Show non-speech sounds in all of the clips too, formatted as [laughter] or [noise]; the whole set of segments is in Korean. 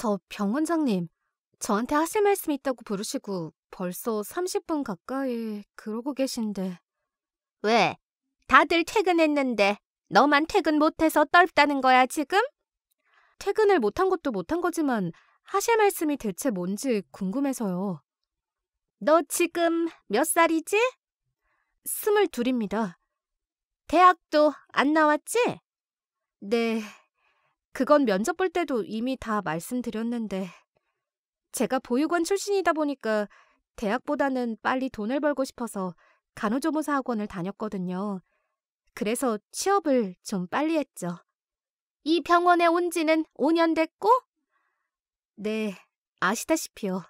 저 병원장님, 저한테 하실 말씀 있다고 부르시고 벌써 30분 가까이 그러고 계신데. 왜? 다들 퇴근했는데 너만 퇴근 못해서 떨다는 거야, 지금? 퇴근을 못한 것도 못한 거지만 하실 말씀이 대체 뭔지 궁금해서요. 너 지금 몇 살이지? 스물둘입니다. 대학도 안 나왔지? 네, 그건 면접 볼 때도 이미 다 말씀드렸는데 제가 보육원 출신이다 보니까 대학보다는 빨리 돈을 벌고 싶어서 간호조무사 학원을 다녔거든요. 그래서 취업을 좀 빨리 했죠. 이 병원에 온 지는 5년 됐고? 네, 아시다시피요.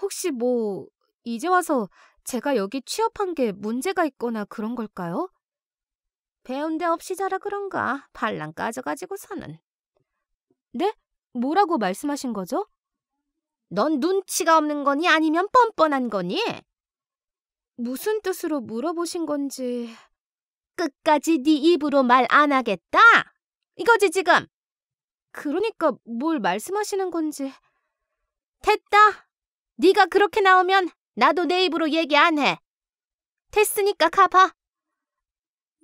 혹시 뭐, 이제 와서 제가 여기 취업한 게 문제가 있거나 그런 걸까요? 배운 데 없이 자라 그런가 반란 까져가지고 사는. 네? 뭐라고 말씀하신 거죠? 넌 눈치가 없는 거니 아니면 뻔뻔한 거니? 무슨 뜻으로 물어보신 건지... 끝까지 네 입으로 말 안 하겠다? 이거지 지금? 그러니까 뭘 말씀하시는 건지... 됐다. 네가 그렇게 나오면 나도 내 입으로 얘기 안 해. 됐으니까 가봐.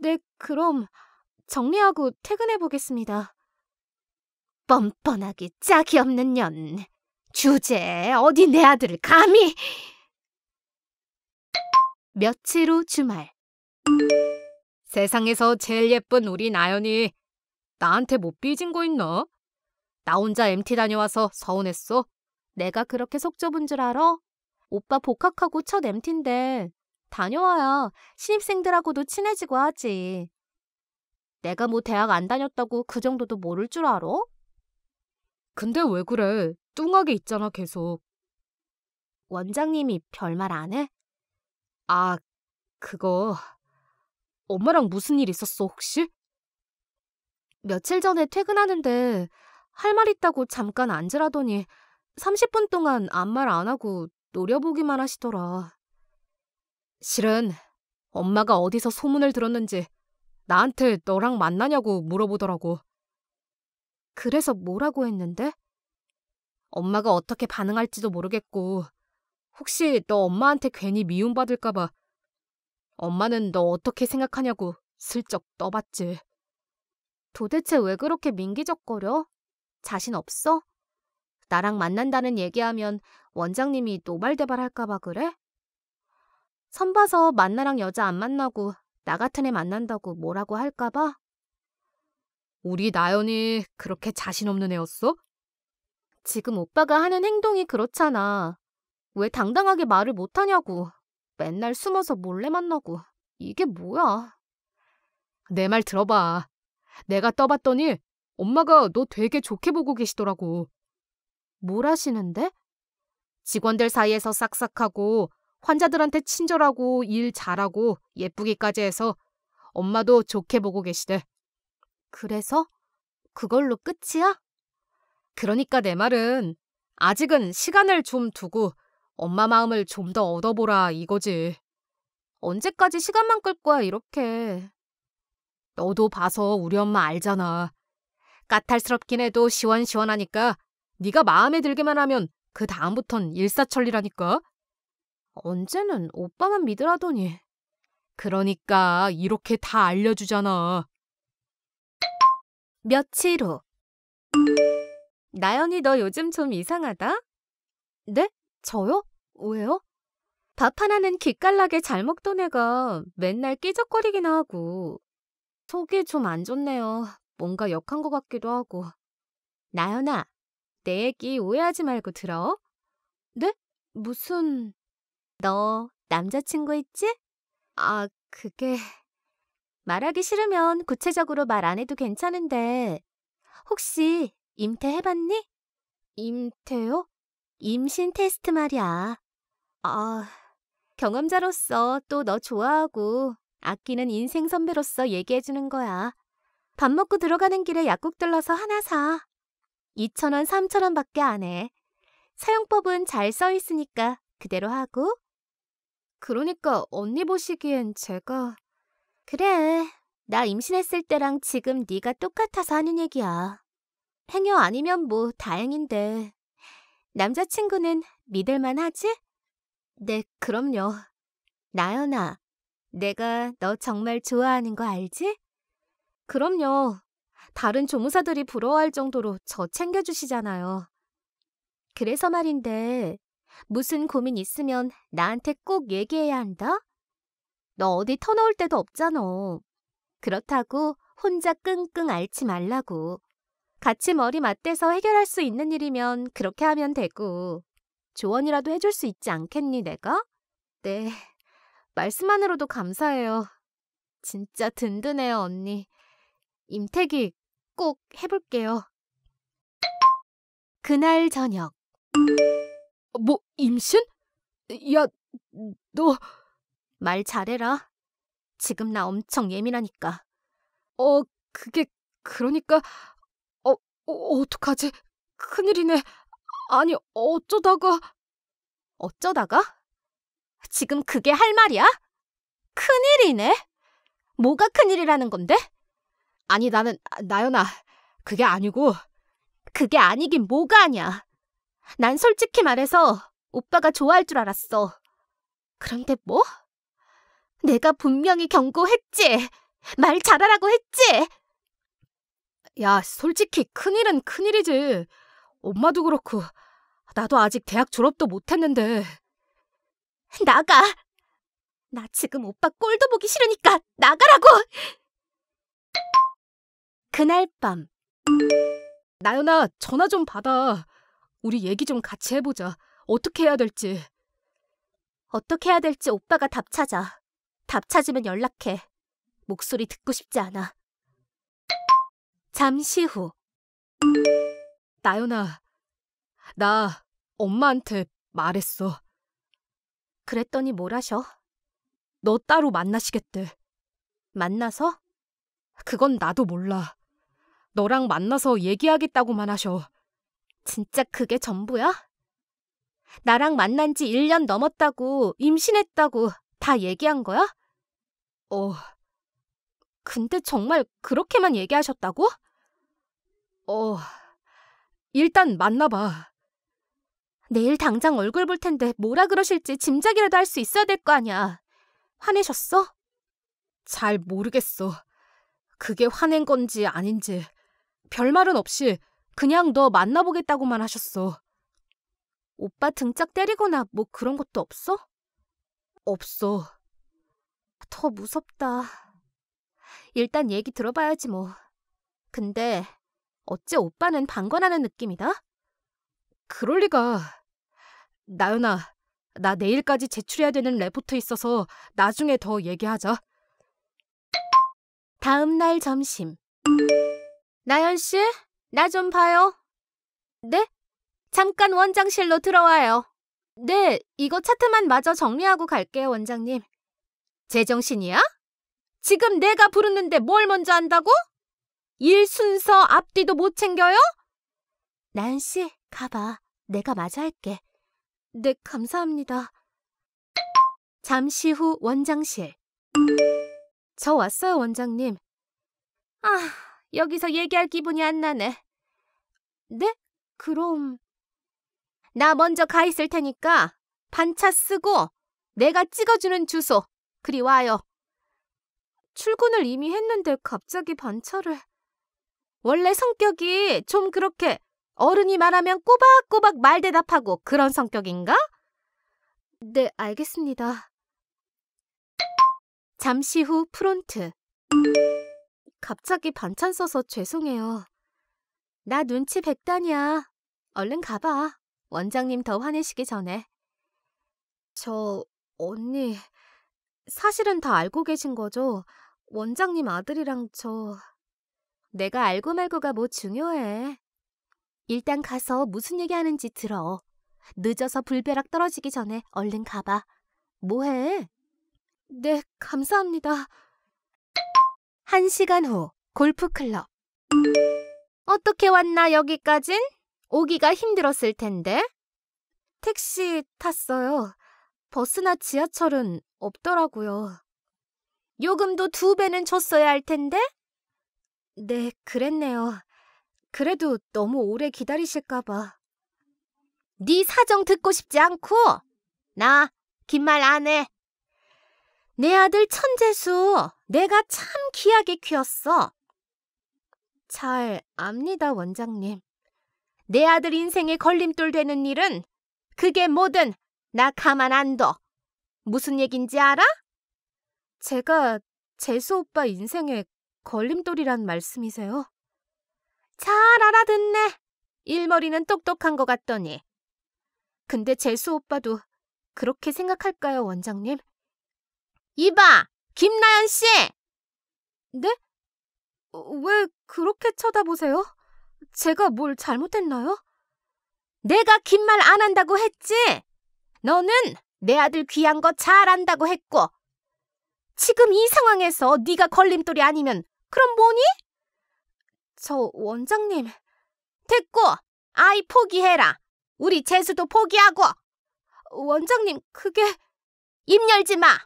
네, 그럼 정리하고 퇴근해 보겠습니다. 뻔뻔하기 짝이 없는 년. 주제 어디 내 아들을 감히! 며칠 후 주말. 세상에서 제일 예쁜 우리 나연이 나한테 못 삐진 거 있나? 나 혼자 MT 다녀와서 서운했어. 내가 그렇게 속 좁은 줄 알아? 오빠 복학하고 첫 MT인데 다녀와야 신입생들하고도 친해지고 하지. 내가 뭐 대학 안 다녔다고 그 정도도 모를 줄 알아? 근데 왜 그래? 뚱하게 있잖아, 계속. 원장님이 별말 안 해? 아, 그거. 엄마랑 무슨 일 있었어, 혹시? 며칠 전에 퇴근하는데 할 말 있다고 잠깐 앉으라더니 30분 동안 아무 말 안 하고 노려보기만 하시더라. 실은 엄마가 어디서 소문을 들었는지 나한테 너랑 만나냐고 물어보더라고. 그래서 뭐라고 했는데? 엄마가 어떻게 반응할지도 모르겠고, 혹시 너 엄마한테 괜히 미움받을까봐 엄마는 너 어떻게 생각하냐고 슬쩍 떠봤지. 도대체 왜 그렇게 민기적거려? 자신 없어? 나랑 만난다는 얘기하면 원장님이 노발대발할까봐 그래? 선 봐서 만나랑 여자 안 만나고 나 같은 애 만난다고 뭐라고 할까봐? 우리 나연이 그렇게 자신 없는 애였어? 지금 오빠가 하는 행동이 그렇잖아. 왜 당당하게 말을 못하냐고. 맨날 숨어서 몰래 만나고. 이게 뭐야? 내 말 들어봐. 내가 떠봤더니 엄마가 너 되게 좋게 보고 계시더라고. 뭘 하시는데? 직원들 사이에서 싹싹하고 환자들한테 친절하고 일 잘하고 예쁘기까지 해서 엄마도 좋게 보고 계시대. 그래서? 그걸로 끝이야? 그러니까 내 말은 아직은 시간을 좀 두고 엄마 마음을 좀 더 얻어보라 이거지. 언제까지 시간만 끌 거야 이렇게. 너도 봐서 우리 엄마 알잖아. 까탈스럽긴 해도 시원시원하니까 네가 마음에 들기만 하면 그 다음부턴 일사천리라니까. 언제는 오빠만 믿으라더니. 그러니까 이렇게 다 알려주잖아. 며칠 후. 나연이 너 요즘 좀 이상하다? 네? 저요? 왜요? 밥 하나는 기깔나게 잘 먹던 애가 맨날 끼적거리기나 하고 속이 좀 안 좋네요. 뭔가 역한 것 같기도 하고. 나연아, 내 얘기 오해하지 말고 들어. 네? 무슨... 너 남자친구 있지? 아, 그게... 말하기 싫으면 구체적으로 말 안 해도 괜찮은데 혹시 임태해봤니? 임태요? 임신 테스트 말이야. 아, 경험자로서 또 너 좋아하고 아끼는 인생 선배로서 얘기해주는 거야. 밥 먹고 들어가는 길에 약국 들러서 하나 사. 2천원3천원밖에안 해. 사용법은 잘 써 있으니까 그대로 하고 그러니까 언니 보시기엔 제가... 그래, 나 임신했을 때랑 지금 네가 똑같아서 하는 얘기야. 행여 아니면 뭐 다행인데. 남자친구는 믿을만 하지? 네, 그럼요. 나연아, 내가 너 정말 좋아하는 거 알지? 그럼요. 다른 조무사들이 부러워할 정도로 저 챙겨주시잖아요. 그래서 말인데 무슨 고민 있으면 나한테 꼭 얘기해야 한다? 너 어디 터놓을 데도 없잖아. 그렇다고 혼자 끙끙 앓지 말라고. 같이 머리 맞대서 해결할 수 있는 일이면 그렇게 하면 되고. 조언이라도 해줄 수 있지 않겠니, 내가? 네, 말씀만으로도 감사해요. 진짜 든든해요, 언니. 임태기 꼭 해볼게요. 그날 저녁. 뭐 임신? 야, 너 말 잘해라. 지금 나 엄청 예민하니까. 어, 그게 그러니까 어, 어 어떡하지? 큰일이네. 아니, 어쩌다가 어쩌다가? 지금 그게 할 말이야? 큰일이네. 뭐가 큰일이라는 건데? 아니, 나는 아, 나연아. 그게 아니고 그게 아니긴 뭐가 아니야. 난 솔직히 말해서 오빠가 좋아할 줄 알았어. 그런데 뭐? 내가 분명히 경고했지. 말 잘하라고 했지. 야, 솔직히 큰일은 큰일이지. 엄마도 그렇고 나도 아직 대학 졸업도 못했는데. 나가. 나 지금 오빠 꼴도 보기 싫으니까 나가라고. 그날 밤 나연아 전화 좀 받아. 우리 얘기 좀 같이 해보자. 어떻게 해야 될지. 어떻게 해야 될지 오빠가 답 찾아. 답 찾으면 연락해. 목소리 듣고 싶지 않아. 잠시 후. 나연아, 나 엄마한테 말했어. 그랬더니 뭘 하셔? 너 따로 만나시겠대. 만나서? 그건 나도 몰라. 너랑 만나서 얘기하겠다고만 하셔. 진짜 그게 전부야? 나랑 만난 지 1년 넘었다고, 임신했다고 다 얘기한 거야? 어. 근데 정말 그렇게만 얘기하셨다고? 어. 일단 만나봐. 내일 당장 얼굴 볼 텐데 뭐라 그러실지 짐작이라도 할 수 있어야 될 거 아니야. 화내셨어? 잘 모르겠어. 그게 화낸 건지 아닌지. 별말은 없이 그냥 너 만나보겠다고만 하셨어. 오빠 등짝 때리거나 뭐 그런 것도 없어? 없어. 더 무섭다. 일단 얘기 들어봐야지 뭐. 근데 어째 오빠는 방관하는 느낌이다? 그럴 리가. 나연아, 나 내일까지 제출해야 되는 레포트 있어서 나중에 더 얘기하자. 다음 날 점심. 나연 씨? 나좀 봐요. 네? 잠깐 원장실로 들어와요. 네, 이거 차트만 마저 정리하고 갈게요, 원장님. 제정신이야? 지금 내가 부르는데 뭘 먼저 한다고? 일 순서 앞뒤도 못 챙겨요? 난씨, 가봐. 내가 마저 할게. 네, 감사합니다. 잠시 후 원장실. 저 왔어요, 원장님. 아... 여기서 얘기할 기분이 안 나네. 네? 그럼... 나 먼저 가 있을 테니까 반차 쓰고 내가 찍어주는 주소 그리 와요. 출근을 이미 했는데 갑자기 반차를... 원래 성격이 좀 그렇게 어른이 말하면 꼬박꼬박 말 대답하고 그런 성격인가? 네, 알겠습니다. 잠시 후 프론트 갑자기 반찬 써서 죄송해요. 나 눈치 백단이야. 얼른 가봐. 원장님 더 화내시기 전에. 저, 언니, 사실은 다 알고 계신 거죠? 원장님 아들이랑 저... 내가 알고 말고가 뭐 중요해. 일단 가서 무슨 얘기하는지 들어. 늦어서 불벼락 떨어지기 전에 얼른 가봐. 뭐해? 네, 감사합니다. 한시간후 골프클럽 어떻게 왔나 여기까진? 오기가 힘들었을 텐데. 택시 탔어요. 버스나 지하철은 없더라고요. 요금도 두 배는 줬어야 할 텐데? 네, 그랬네요. 그래도 너무 오래 기다리실까봐. 네 사정 듣고 싶지 않고 나 긴 말 안 해. 내 아들 천재수 내가 참 귀하게 키웠어. 잘 압니다, 원장님. 내 아들 인생에 걸림돌 되는 일은 그게 뭐든 나 가만 안 둬. 무슨 얘긴지 알아? 제가 재수 오빠 인생에 걸림돌이란 말씀이세요? 잘 알아듣네. 일머리는 똑똑한 것 같더니. 근데 재수 오빠도 그렇게 생각할까요, 원장님? 이봐! 김나연 씨! 네? 어, 왜 그렇게 쳐다보세요? 제가 뭘 잘못했나요? 내가 긴 말 안 한다고 했지? 너는 내 아들 귀한 거 잘 안다고 했고 지금 이 상황에서 네가 걸림돌이 아니면 그럼 뭐니? 저 원장님 됐고 아이 포기해라 우리 재수도 포기하고 원장님 그게 입 열지 마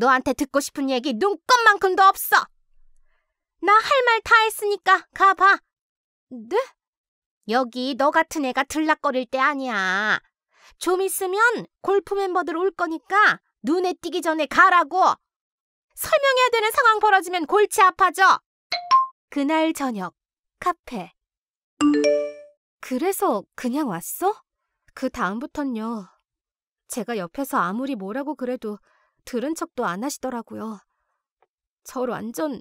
너한테 듣고 싶은 얘기 눈꼽만큼도 없어. 나 할 말 다 했으니까 가봐. 네? 여기 너 같은 애가 들락거릴 때 아니야. 좀 있으면 골프 멤버들 올 거니까 눈에 띄기 전에 가라고. 설명해야 되는 상황 벌어지면 골치 아파져. 그날 저녁 카페. 그래서 그냥 왔어? 그 다음부턴요. 제가 옆에서 아무리 뭐라고 그래도 들은 척도 안 하시더라고요. 저를 완전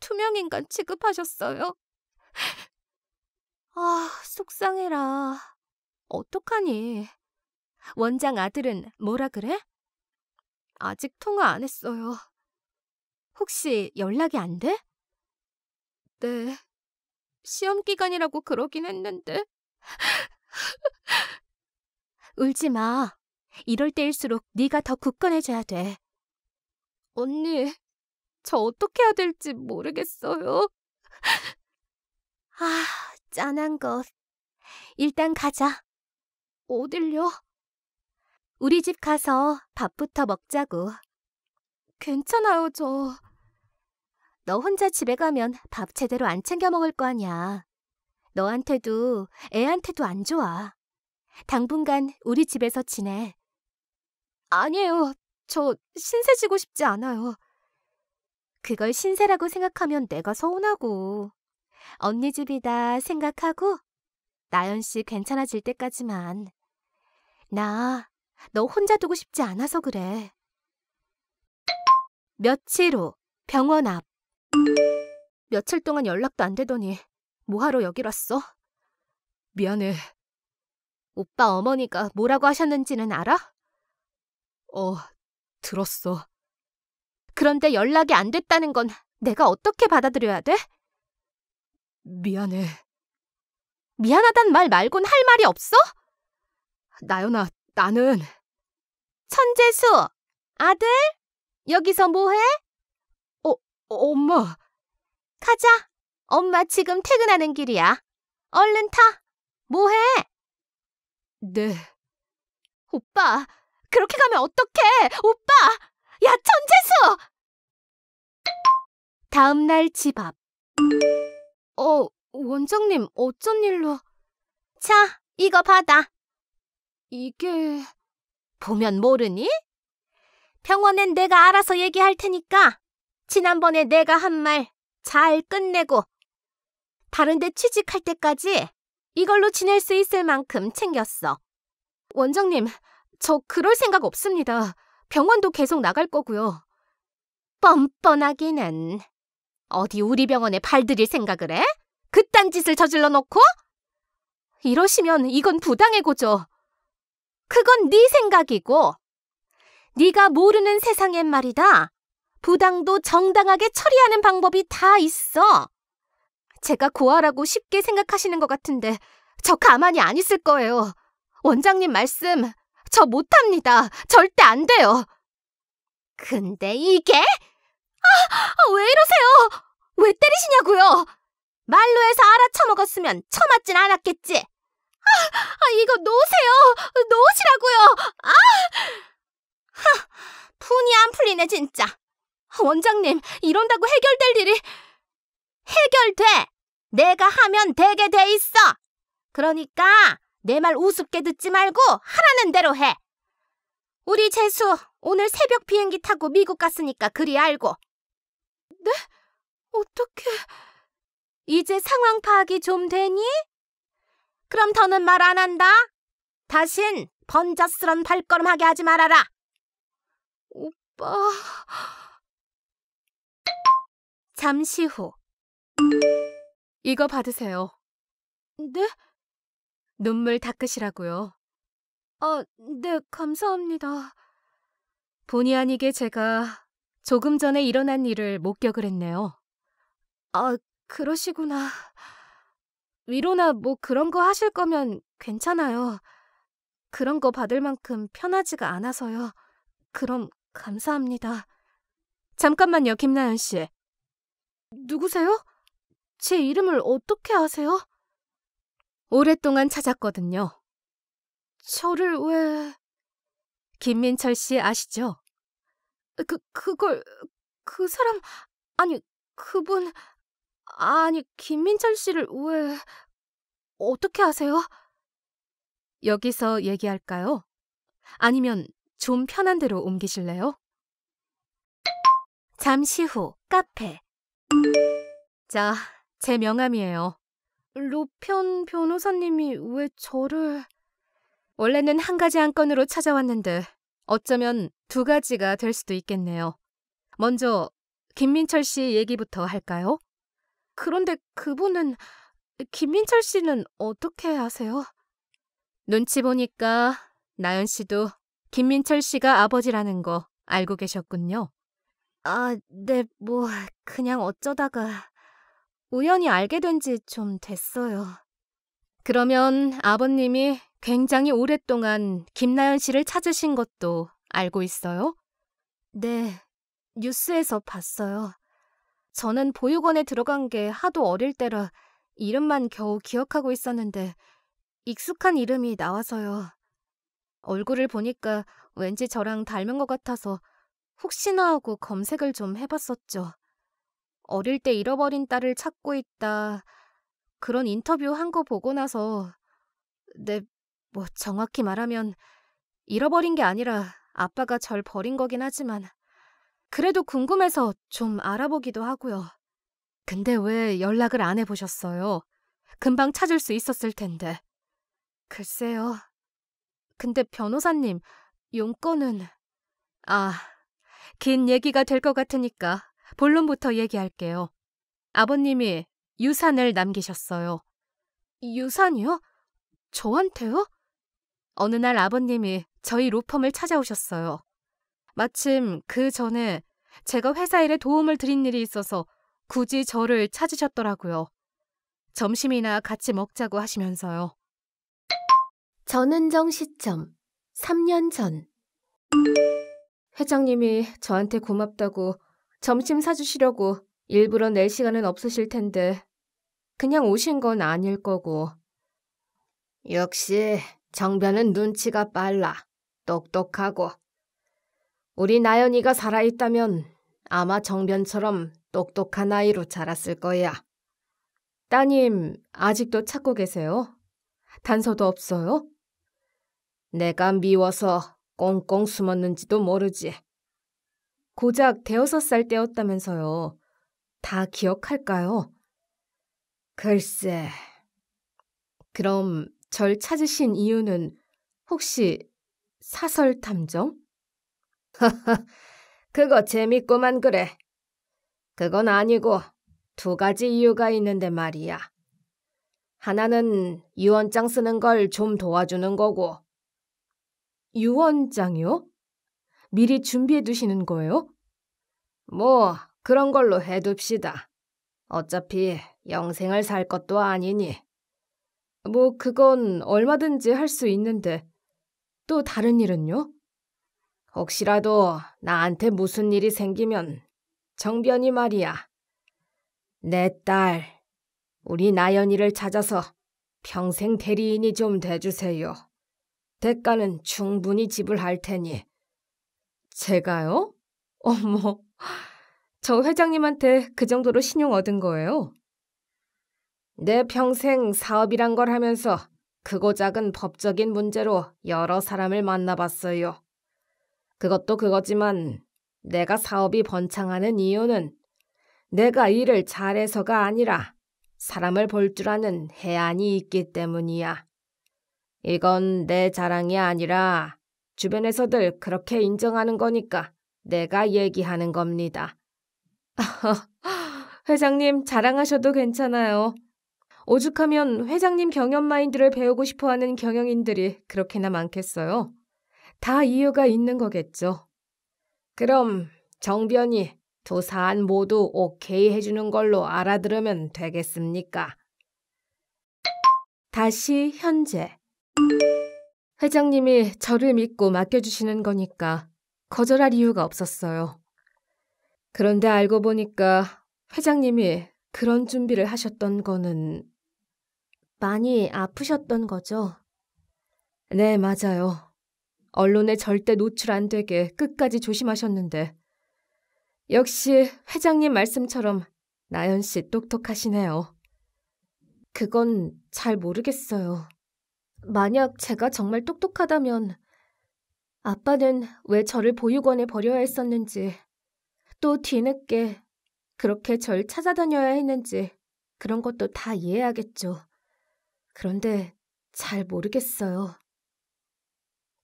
투명인간 취급하셨어요. 아, 속상해라. 어떡하니? 원장 아들은 뭐라 그래? 아직 통화 안 했어요. 혹시 연락이 안 돼? 네. 시험 기간이라고 그러긴 했는데. [laughs] 울지 마. 이럴 때일수록 네가 더 굳건해져야 돼. 언니, 저 어떻게 해야 될지 모르겠어요. 아, 짠한 것. 일단 가자. 어딜요? 우리 집 가서 밥부터 먹자고. 괜찮아요, 저. 너 혼자 집에 가면 밥 제대로 안 챙겨 먹을 거 아니야. 너한테도 애한테도 안 좋아. 당분간 우리 집에서 지내. 아니에요. 저 신세 지고 싶지 않아요. 그걸 신세라고 생각하면 내가 서운하고. 언니 집이다 생각하고 나연 씨 괜찮아질 때까지만. 나 너 혼자 두고 싶지 않아서 그래. 며칠 후 병원 앞. 며칠 동안 연락도 안 되더니 뭐하러 여길 왔어? 미안해. 오빠 어머니가 뭐라고 하셨는지는 알아? 어, 들었어. 그런데 연락이 안 됐다는 건 내가 어떻게 받아들여야 돼? 미안해. 미안하단 말 말곤 할 말이 없어? 나연아, 나는... 천재수! 아들? 여기서 뭐해? 어, 엄마. 가자. 엄마 지금 퇴근하는 길이야. 얼른 타. 뭐해? 네. 오빠, 그렇게 가면 어떡해! 오빠! 야, 전재수 다음날 집 앞. 어, 원장님, 어쩐 일로. 자, 이거 받아. 이게... 보면 모르니? 병원엔 내가 알아서 얘기할 테니까 지난번에 내가 한 말 잘 끝내고 다른데 취직할 때까지 이걸로 지낼 수 있을 만큼 챙겼어. 원장님, 저 그럴 생각 없습니다. 병원도 계속 나갈 거고요. 뻔뻔하기는. 어디 우리 병원에 발들일 생각을 해? 그딴 짓을 저질러 놓고? 이러시면 이건 부당해고죠. 그건 네 생각이고. 네가 모르는 세상엔 말이다. 부당도 정당하게 처리하는 방법이 다 있어. 제가 고아라고 쉽게 생각하시는 것 같은데 저 가만히 안 있을 거예요. 원장님 말씀 저 못합니다. 절대 안 돼요. 근데 이게? 아, 왜 이러세요? 왜 때리시냐고요? 말로 해서 알아쳐먹었으면 쳐맞진 않았겠지. 아, 아 이거 놓으세요. 놓으시라고요. 아! 하, 분이 안 풀리네 진짜. 원장님, 이런다고 해결될 일이 해결돼. 내가 하면 되게 돼 있어. 그러니까 내말 우습게 듣지 말고 하라는 대로 해. 우리 재수 오늘 새벽 비행기 타고 미국 갔으니까 그리 알고. 네? 어떻게... 이제 상황 파악이 좀 되니? 그럼 더는 말 안 한다. 다신 번잡스런 발걸음하게 하지 말아라. 오빠... 잠시 후. 이거 받으세요. 네? 눈물 닦으시라고요. 아, 네, 감사합니다. 본의 아니게 제가 조금 전에 일어난 일을 목격을 했네요. 아, 그러시구나. 위로나 뭐 그런 거 하실 거면 괜찮아요. 그런 거 받을 만큼 편하지가 않아서요. 그럼 감사합니다. 잠깐만요, 김나연 씨. 누구세요? 제 이름을 어떻게 아세요? 오랫동안 찾았거든요. 저를 왜... 김민철 씨 아시죠? 그, 그걸, 그 사람, 아니, 그분, 아니, 김민철 씨를 왜, 어떻게 아세요? 여기서 얘기할까요? 아니면 좀 편한 대로 옮기실래요? 잠시 후, 카페. 자, 제 명함이에요. 로편 변호사님이 왜 저를... 원래는 한 가지 안건으로 찾아왔는데 어쩌면 두 가지가 될 수도 있겠네요. 먼저 김민철 씨 얘기부터 할까요? 그런데 그분은 김민철 씨는 어떻게 아세요? 눈치 보니까 나연 씨도 김민철 씨가 아버지라는 거 알고 계셨군요. 아, 네, 뭐 그냥 어쩌다가 우연히 알게 된 지 좀 됐어요. 그러면 아버님이 굉장히 오랫동안 김나연 씨를 찾으신 것도 알고 있어요? 네, 뉴스에서 봤어요. 저는 보육원에 들어간 게 하도 어릴 때라 이름만 겨우 기억하고 있었는데 익숙한 이름이 나와서요. 얼굴을 보니까 왠지 저랑 닮은 것 같아서 혹시나 하고 검색을 좀 해봤었죠. 어릴 때 잃어버린 딸을 찾고 있다. 그런 인터뷰 한 거 보고 나서 내, 네, 뭐 정확히 말하면 잃어버린 게 아니라 아빠가 절 버린 거긴 하지만 그래도 궁금해서 좀 알아보기도 하고요. 근데 왜 연락을 안 해보셨어요? 금방 찾을 수 있었을 텐데. 글쎄요. 근데 변호사님, 용건은... 아, 긴 얘기가 될 것 같으니까 본론부터 얘기할게요. 아버님이 유산을 남기셨어요. 유산이요? 저한테요? 어느 날 아버님이 저희 로펌을 찾아오셨어요. 마침 그 전에 제가 회사 일에 도움을 드린 일이 있어서 굳이 저를 찾으셨더라고요. 점심이나 같이 먹자고 하시면서요. 전은정 시점 3년 전 회장님이 저한테 고맙다고 점심 사주시려고 일부러 낼 시간은 없으실 텐데 그냥 오신 건 아닐 거고. 역시 정변은 눈치가 빨라. 똑똑하고. 우리 나연이가 살아있다면 아마 정변처럼 똑똑한 아이로 자랐을 거야. 따님, 아직도 찾고 계세요? 단서도 없어요? 내가 미워서 꽁꽁 숨었는지도 모르지. 고작 대여섯 살 때였다면서요. 다 기억할까요? 글쎄. 그럼 절 찾으신 이유는 혹시 사설 탐정? 하하, [laughs] 그거 재밌고만 그래. 그건 아니고 두 가지 이유가 있는데 말이야. 하나는 유언장 쓰는 걸 좀 도와주는 거고. 유언장이요? 미리 준비해 두시는 거예요? 뭐, 그런 걸로 해둡시다. 어차피 영생을 살 것도 아니니. 뭐, 그건 얼마든지 할 수 있는데. 또 다른 일은요? 혹시라도 나한테 무슨 일이 생기면 정변이 말이야. 내 딸, 우리 나연이를 찾아서 평생 대리인이 좀 돼주세요. 대가는 충분히 지불할 테니 제가요? 어머, 저 회장님한테 그 정도로 신용 얻은 거예요? 내 평생 사업이란 걸 하면서 크고 작은 법적인 문제로 여러 사람을 만나봤어요. 그것도 그거지만 내가 사업이 번창하는 이유는 내가 일을 잘해서가 아니라 사람을 볼 줄 아는 해안이 있기 때문이야. 이건 내 자랑이 아니라 주변에서들 그렇게 인정하는 거니까 내가 얘기하는 겁니다. [laughs] 회장님 자랑하셔도 괜찮아요. 오죽하면 회장님 경영 마인드를 배우고 싶어하는 경영인들이 그렇게나 많겠어요. 다 이유가 있는 거겠죠. 그럼 정변이 두 사안 모두 오케이 해주는 걸로 알아들으면 되겠습니까? 다시 현재 회장님이 저를 믿고 맡겨주시는 거니까 거절할 이유가 없었어요. 그런데 알고 보니까 회장님이 그런 준비를 하셨던 거는 많이 아프셨던 거죠? 네, 맞아요. 언론에 절대 노출 안 되게 끝까지 조심하셨는데. 역시 회장님 말씀처럼 나연 씨 똑똑하시네요. 그건 잘 모르겠어요. 만약 제가 정말 똑똑하다면 아빠는 왜 저를 보육원에 버려야 했었는지 또 뒤늦게 그렇게 절 찾아다녀야 했는지 그런 것도 다 이해하겠죠. 그런데 잘 모르겠어요.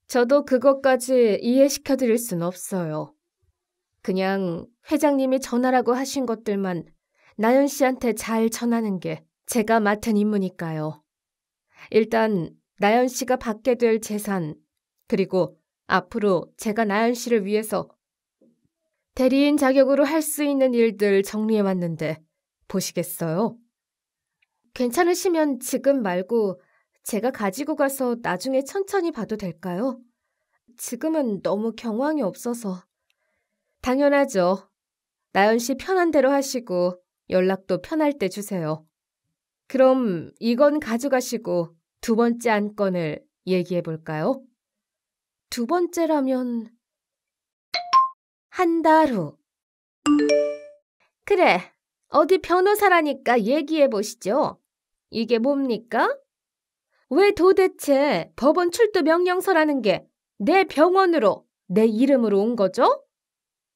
저도 그것까지 이해시켜 드릴 순 없어요. 그냥 회장님이 전하라고 하신 것들만 나연 씨한테 잘 전하는 게 제가 맡은 임무니까요. 일단 나연 씨가 받게 될 재산, 그리고 앞으로 제가 나연 씨를 위해서 대리인 자격으로 할 수 있는 일들 정리해왔는데 보시겠어요? 괜찮으시면 지금 말고 제가 가지고 가서 나중에 천천히 봐도 될까요? 지금은 너무 경황이 없어서. 당연하죠. 나연 씨 편한 대로 하시고 연락도 편할 때 주세요. 그럼 이건 가져가시고 두 번째 안건을 얘기해 볼까요? 두 번째라면 한 달 후. 그래, 어디 변호사라니까 얘기해 보시죠. 이게 뭡니까? 왜 도대체 법원 출두 명령서라는 게 내 병원으로 내 이름으로 온 거죠?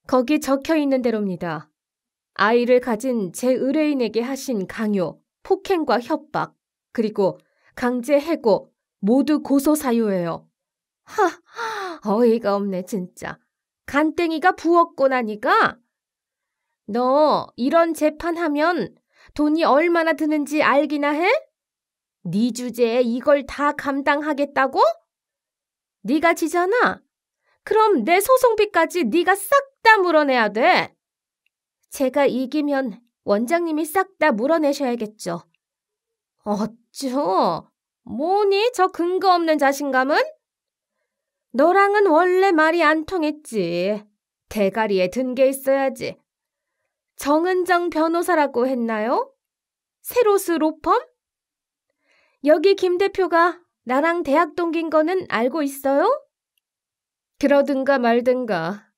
거기 적혀 있는 대로입니다. 아이를 가진 제 의뢰인에게 하신 강요, 폭행과 협박, 그리고 강제 해고, 모두 고소 사유예요. 하, 어이가 없네 진짜. 간땡이가 부었고 나니까. 너 이런 재판하면 돈이 얼마나 드는지 알기나 해? 네 주제에 이걸 다 감당하겠다고? 네가 지잖아. 그럼 내 소송비까지 네가 싹 다 물어내야 돼. 제가 이기면 원장님이 싹 다 물어내셔야겠죠. 어 있죠. 뭐니 저 근거 없는 자신감은? 너랑은 원래 말이 안 통했지. 대가리에 든 게 있어야지. 정은정 변호사라고 했나요? 세로스 로펌? 여기 김 대표가 나랑 대학 동긴 거는 알고 있어요? 그러든가 말든가.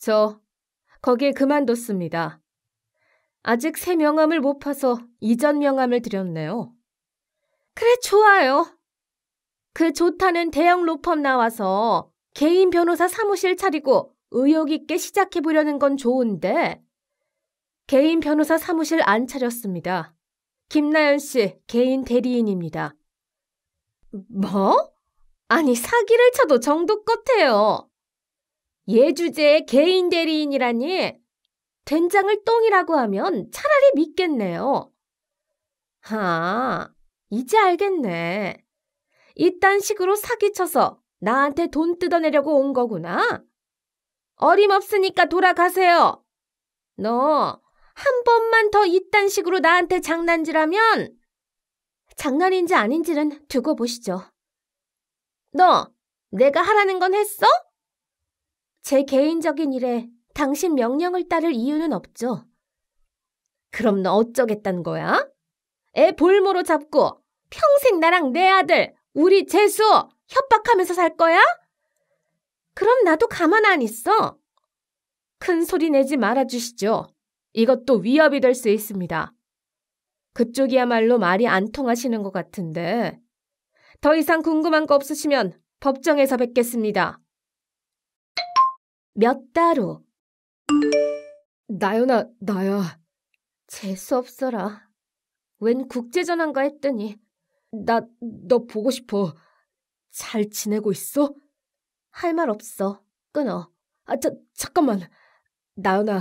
저 거길 그만뒀습니다. 아직 새 명함을 못 파서 이전 명함을 드렸네요. 그래, 좋아요. 그 좋다는 대형 로펌 나와서 개인 변호사 사무실 차리고 의욕 있게 시작해보려는 건 좋은데 개인 변호사 사무실 안 차렸습니다. 김나연 씨 개인 대리인입니다. 뭐? 아니 사기를 쳐도 정도껏 해요. 예주제의 개인 대리인이라니 된장을 똥이라고 하면 차라리 믿겠네요. 아, 이제 알겠네. 이딴 식으로 사기쳐서 나한테 돈 뜯어내려고 온 거구나. 어림없으니까 돌아가세요. 너 한 번만 더 이딴 식으로 나한테 장난질하면 장난인지 아닌지는 두고 보시죠. 너 내가 하라는 건 했어? 제 개인적인 일에 당신 명령을 따를 이유는 없죠. 그럼 너 어쩌겠단 거야? 애 볼모로 잡고 평생 나랑 내 아들, 우리 재수 협박하면서 살 거야? 그럼 나도 가만 안 있어. 큰 소리 내지 말아주시죠. 이것도 위협이 될 수 있습니다. 그쪽이야말로 말이 안 통하시는 것 같은데. 더 이상 궁금한 거 없으시면 법정에서 뵙겠습니다. 몇 달 후. 나연아, 나야. 재수없어라. 웬국제전환가 했더니 나너 보고 싶어. 잘 지내고 있어? 할 말 없어. 끊어. 아, 자, 잠깐만. 나연아,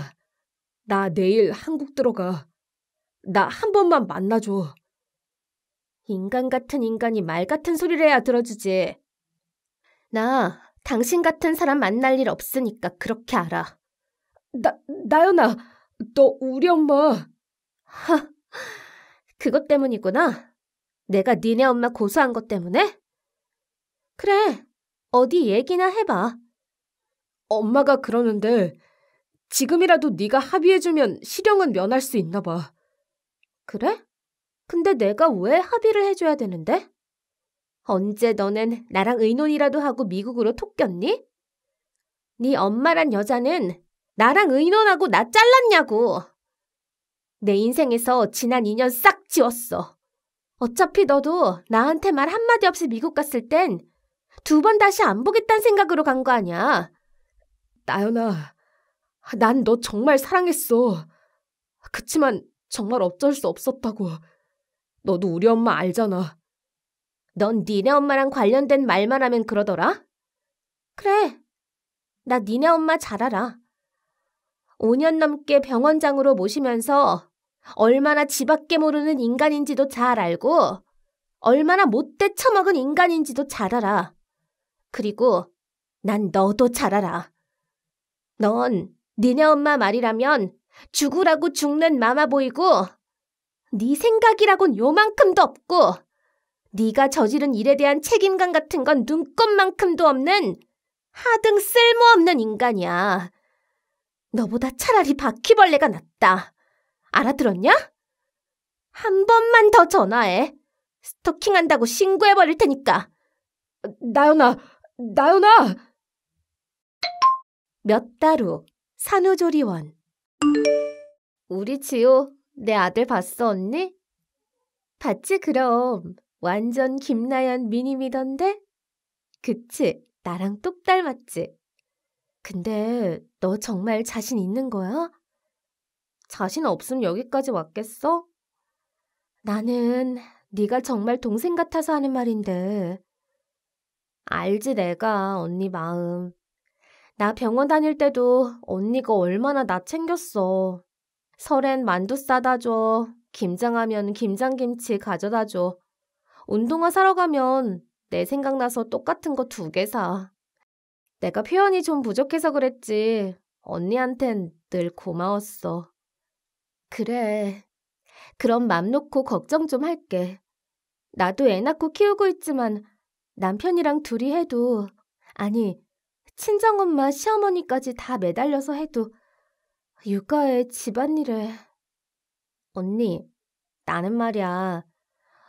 나 내일 한국 들어가. 나 한 번만 만나줘. 인간 같은 인간이 말 같은 소리를 해야 들어주지. 나 당신 같은 사람 만날 일 없으니까 그렇게 알아. 나, 나연아, 너 우리 엄마. 하, [laughs] 그것 때문이구나. 내가 니네 엄마 고소한 것 때문에? 그래, 어디 얘기나 해봐. 엄마가 그러는데 지금이라도 네가 합의해주면 실형은 면할 수 있나 봐. 그래? 근데 내가 왜 합의를 해줘야 되는데? 언제 너는 나랑 의논이라도 하고 미국으로 톡 꼈니? 네 엄마란 여자는 나랑 의논하고 나 잘랐냐고! 내 인생에서 지난 2년 싹 지웠어. 어차피 너도 나한테 말 한마디 없이 미국 갔을 땐 두 번 다시 안 보겠다는 생각으로 간 거 아니야. 나연아, 난 너 정말 사랑했어. 그치만 정말 어쩔 수 없었다고. 너도 우리 엄마 알잖아. 넌 니네 엄마랑 관련된 말만 하면 그러더라? 그래. 나 니네 엄마 잘 알아. 5년 넘게 병원장으로 모시면서 얼마나 지밖에 모르는 인간인지도 잘 알고 얼마나 못돼 처먹은 인간인지도 잘 알아. 그리고 난 너도 잘 알아. 넌 니네 엄마 말이라면 죽으라고 죽는 마마 보이고 네 생각이라곤 요만큼도 없고 네가 저지른 일에 대한 책임감 같은 건 눈꼽만큼도 없는 하등 쓸모없는 인간이야. 너보다 차라리 바퀴벌레가 낫다. 알아들었냐? 한 번만 더 전화해. 스토킹한다고 신고해버릴 테니까. 나연아, 나연아! 몇 달 후, 산후조리원. 우리 지호, 내 아들 봤어, 언니? 봤지, 그럼. 완전 김나연 미님이던데? 그치, 나랑 똑 닮았지? 근데 너 정말 자신 있는 거야? 자신 없음 여기까지 왔겠어? 나는 네가 정말 동생 같아서 하는 말인데. 알지 내가 언니 마음. 나 병원 다닐 때도 언니가 얼마나 나 챙겼어. 설엔 만두 싸다 줘. 김장하면 김장김치 가져다 줘. 운동화 사러 가면 내 생각나서 똑같은 거 두 개 사. 내가 표현이 좀 부족해서 그랬지. 언니한텐 늘 고마웠어. 그래. 그럼 맘 놓고 걱정 좀 할게. 나도 애 낳고 키우고 있지만 남편이랑 둘이 해도 아니 친정엄마 시어머니까지 다 매달려서 해도 육아에 집안일에 언니 나는 말이야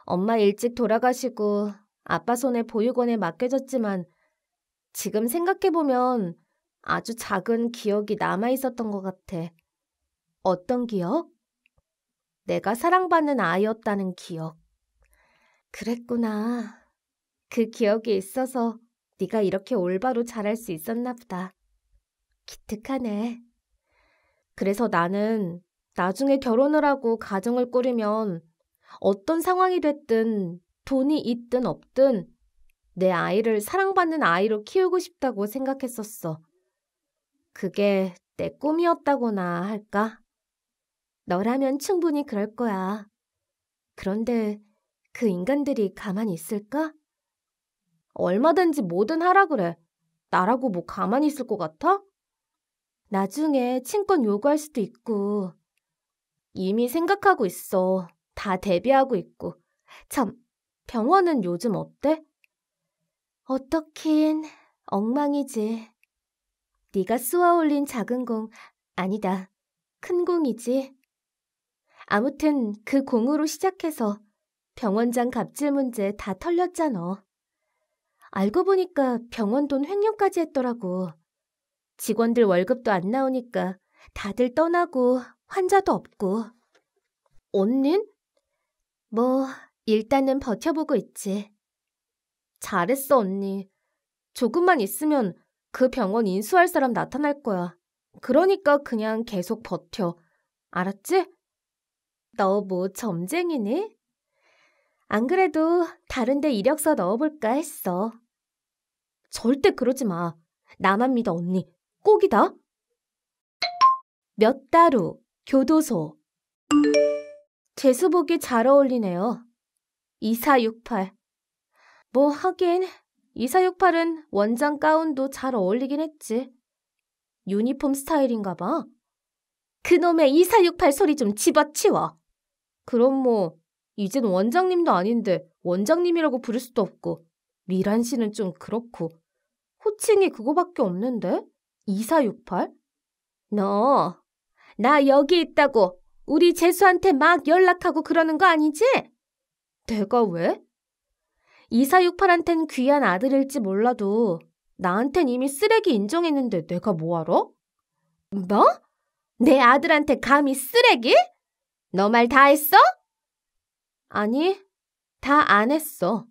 엄마 일찍 돌아가시고 아빠 손에 보육원에 맡겨졌지만 지금 생각해보면 아주 작은 기억이 남아있었던 것 같아. 어떤 기억? 내가 사랑받는 아이였다는 기억. 그랬구나. 그 기억이 있어서 네가 이렇게 올바로 자랄 수 있었나 보다. 기특하네. 그래서 나는 나중에 결혼을 하고 가정을 꾸리면 어떤 상황이 됐든 돈이 있든 없든 내 아이를 사랑받는 아이로 키우고 싶다고 생각했었어. 그게 내 꿈이었다거나 할까? 너라면 충분히 그럴 거야. 그런데 그 인간들이 가만히 있을까? 얼마든지 뭐든 하라 그래. 나라고 뭐 가만히 있을 것 같아? 나중에 친권 요구할 수도 있고. 이미 생각하고 있어. 다 대비하고 있고. 참, 병원은 요즘 어때? 어떻긴 엉망이지. 네가 쏘아올린 작은 공 아니다. 큰 공이지. 아무튼 그 공으로 시작해서 병원장 갑질 문제 다 털렸잖아. 알고 보니까 병원 돈 횡령까지 했더라고. 직원들 월급도 안 나오니까 다들 떠나고 환자도 없고. 언닌? 뭐, 일단은 버텨보고 있지. 잘했어, 언니. 조금만 있으면 그 병원 인수할 사람 나타날 거야. 그러니까 그냥 계속 버텨. 알았지? 너뭐점쟁이네안 그래도 다른데 이력서 넣어볼까 했어. 절대 그러지 마. 나만 믿어, 언니. 꼭이다. 몇 달 후, 교도소. 재수복이 잘 어울리네요. 2468. 뭐 하긴, 2468은 원장 가운도 잘 어울리긴 했지. 유니폼 스타일인가 봐. 그놈의 2468 소리 좀 집어치워. 그럼 뭐 이젠 원장님도 아닌데 원장님이라고 부를 수도 없고 미란 씨는 좀 그렇고 호칭이 그거밖에 없는데? 2468? 너, 나 여기 있다고 우리 재수한테 막 연락하고 그러는 거 아니지? 내가 왜? 2468한텐 귀한 아들일지 몰라도 나한텐 이미 쓰레기 인정했는데 내가 뭐하러? 뭐? 내 아들한테 감히 쓰레기? 너말다 했어? 아니, 다 안 했어.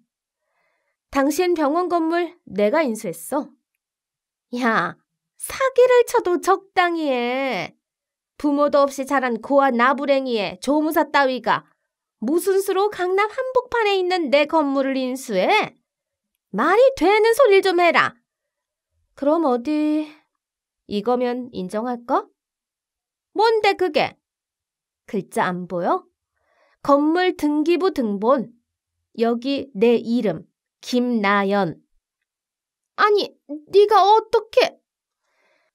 당신 병원 건물 내가 인수했어. 야, 사기를 쳐도 적당히 해. 부모도 없이 자란 고아 나부랭이의 조무사 따위가 무슨 수로 강남 한복판에 있는 내 건물을 인수해? 말이 되는 소리를 좀 해라. 그럼 어디... 이거면 인정할까? 뭔데 그게? 글자 안 보여? 건물 등기부 등본. 여기 내 이름 김나연. 아니, 네가 어떻게?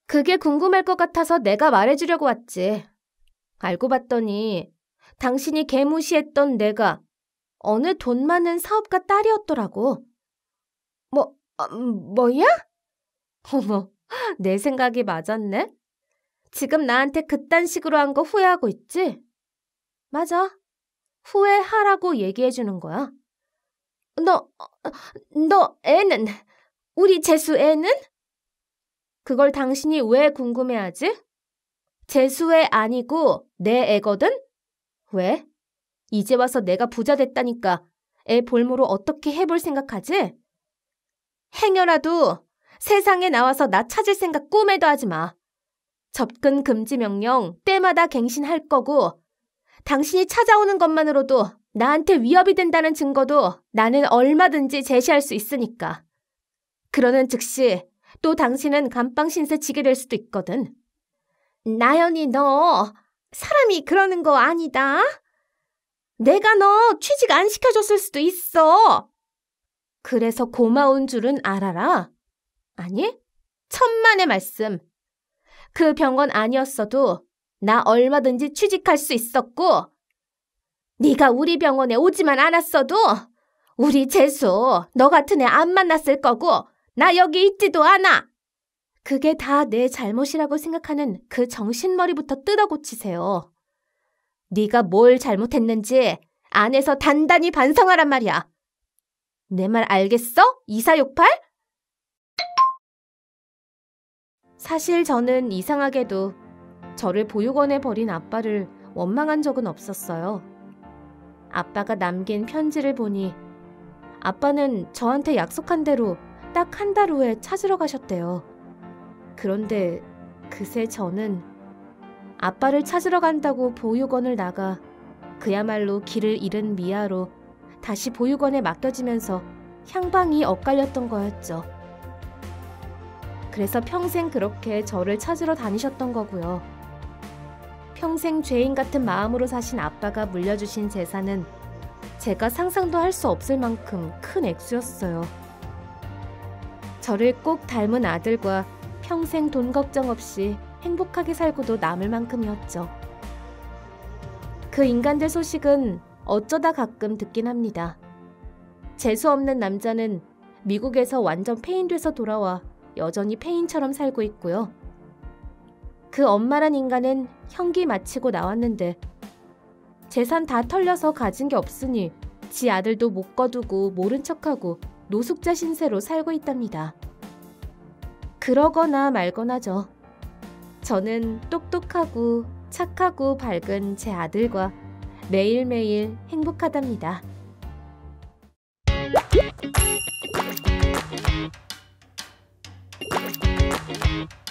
그게 궁금할 것 같아서 내가 말해주려고 왔지. 알고 봤더니 당신이 개무시했던 내가 어느 돈 많은 사업가 딸이었더라고. 뭐, 어, 뭐야? 어머, 내 생각이 맞았네? 지금 나한테 그딴 식으로 한 거 후회하고 있지? 맞아. 후회하라고 얘기해주는 거야. 너, 너 애는? 우리 재수 애는? 그걸 당신이 왜 궁금해하지? 재수애 아니고 내 애거든? 왜? 이제 와서 내가 부자 됐다니까 애 볼모로 어떻게 해볼 생각하지? 행여라도 세상에 나와서 나 찾을 생각 꿈에도 하지 마. 접근 금지 명령 때마다 갱신할 거고 당신이 찾아오는 것만으로도 나한테 위협이 된다는 증거도 나는 얼마든지 제시할 수 있으니까. 그러는 즉시 또 당신은 감방 신세 지게 될 수도 있거든. 나연이 너 사람이 그러는 거 아니다. 내가 너 취직 안 시켜줬을 수도 있어. 그래서 고마운 줄은 알아라. 아니, 천만의 말씀. 그 병원 아니었어도 나 얼마든지 취직할 수 있었고 네가 우리 병원에 오지만 않았어도 우리 재수 너 같은 애 안 만났을 거고 나 여기 있지도 않아. 그게 다 내 잘못이라고 생각하는 그 정신머리부터 뜯어고치세요. 네가 뭘 잘못했는지 안에서 단단히 반성하란 말이야. 내 말 알겠어? 이사육팔 사실 저는 이상하게도 저를 보육원에 버린 아빠를 원망한 적은 없었어요. 아빠가 남긴 편지를 보니 아빠는 저한테 약속한 대로 딱 한 달 후에 찾으러 가셨대요. 그런데 그새 저는 아빠를 찾으러 간다고 보육원을 나가 그야말로 길을 잃은 미아로 다시 보육원에 맡겨지면서 향방이 엇갈렸던 거였죠. 그래서 평생 그렇게 저를 찾으러 다니셨던 거고요. 평생 죄인 같은 마음으로 사신 아빠가 물려주신 재산은 제가 상상도 할 수 없을 만큼 큰 액수였어요. 저를 꼭 닮은 아들과 평생 돈 걱정 없이 행복하게 살고도 남을 만큼이었죠. 그 인간들 소식은 어쩌다 가끔 듣긴 합니다. 재수 없는 남자는 미국에서 완전 폐인돼서 돌아와 여전히 폐인처럼 살고 있고요. 그 엄마란 인간은 형기 마치고 나왔는데 재산 다 털려서 가진 게 없으니 지 아들도 못 거두고 모른 척하고 노숙자 신세로 살고 있답니다. 그러거나 말거나죠. 저는 똑똑하고 착하고 밝은 제 아들과 매일매일 행복하답니다. you.